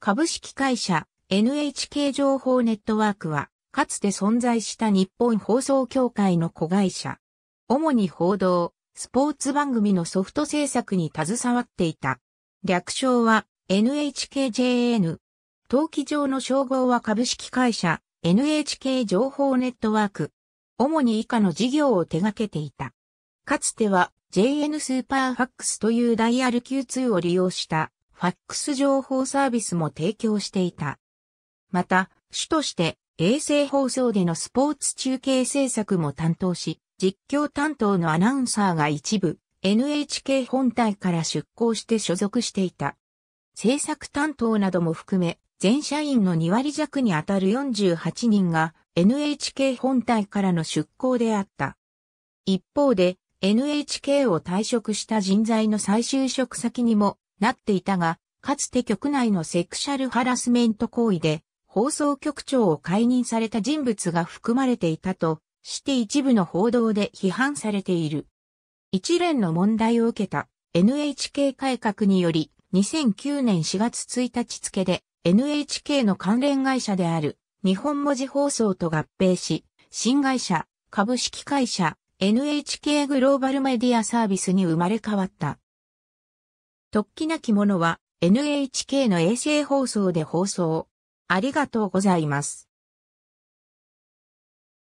株式会社 NHK 情報ネットワークは、かつて存在した日本放送協会の子会社。主に報道、スポーツ番組のソフト制作に携わっていた。略称は NHKJN。登記上の称号は株式会社 NHK 情報ネットワーク。主に以下の事業を手掛けていた。かつては JN スーパーファックスというダイヤル Q2 を利用したファックス情報サービスも提供していた。また、主として衛星放送でのスポーツ中継制作も担当し、実況担当のアナウンサーが一部 NHK 本体から出向して所属していた。制作担当なども含め、全社員の2割弱にあたる48人が NHK 本体からの出向であった。一方で NHK を退職した人材の再就職先にもなっていたが、かつて局内のセクシャルハラスメント行為で、放送局長を解任された人物が含まれていたとして一部の報道で批判されている。一連の問題を受けた NHK 改革により2009年4月1日付で NHK の関連会社である日本文字放送と合併し、新会社、株式会社、NHK グローバルメディアサービスに生まれ変わった。突起なきものは NHK の衛星放送で放送。ありがとうございます。